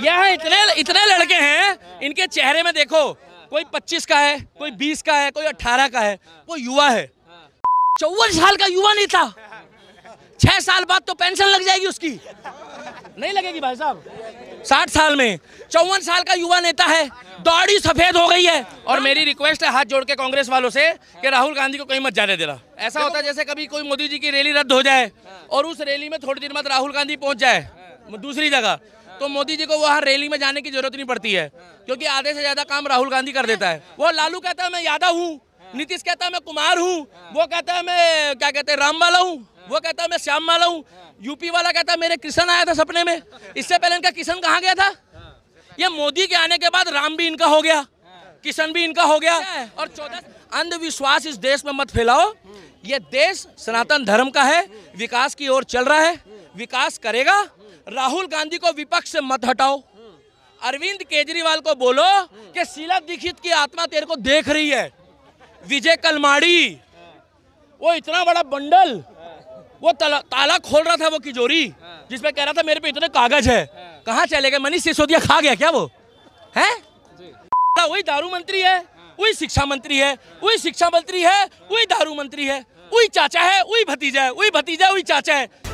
यहाँ इतने इतने लड़के हैं इनके चेहरे में देखो कोई पच्चीस का है कोई बीस का है कोई अट्ठारह का है वो युवा है चौवन साल का युवा नहीं था छह साल बाद तो पेंशन लग जाएगी उसकी नहीं लगेगी भाई साहब साठ साल में चौवन साल का युवा नेता है दाढ़ी सफेद हो गई है और मेरी रिक्वेस्ट है हाथ जोड़ के कांग्रेस वालों से कि राहुल गांधी को कहीं मत जाने देना ऐसा होता है जैसे कभी कोई मोदी जी की रैली रद्द हो जाए और उस रैली में थोड़ी देर बाद राहुल गांधी पहुंच जाए दूसरी जगह तो मोदी जी को वहाँ रैली में जाने की जरूरत नहीं पड़ती है क्योंकि आधे से ज़्यादा काम राहुल गांधी कर देता है वो लालू कहता है मैं यादव हूँ नीतीश कहता है मैं कुमार हूँ वो कहता है मैं क्या कहते हैं राम वाला हूँ वो कहता है मैं श्याम वाला हूँ यूपी वाला कहता है मेरे किशन आया था सपने में इससे पहले इनका किशन कहाँ गया था ये मोदी के आने के बाद राम भी इनका हो गया किशन भी इनका हो गया और चौदह अंधविश्वास इस देश में मत फैलाओ ये देश सनातन धर्म का है विकास की ओर चल रहा है विकास करेगा राहुल गांधी को विपक्ष से मत हटाओ अरविंद केजरीवाल को बोलो कि शीला दीक्षित की आत्मा तेरे को देख रही है विजय कलमाड़ी वो इतना बड़ा बंडल वो ताला, ताला खोल रहा था वो किजोरी जिसपे कह रहा था मेरे पे इतने कागज है कहाँ चले गए मनीष सिसोदिया खा गया क्या वो है हाँ, वही दारू मंत्री है वही शिक्षा मंत्री है वही शिक्षा मंत्री है वही दारू मंत्री है वही चाचा है वही भतीजा है वही भतीजा वही चाचा है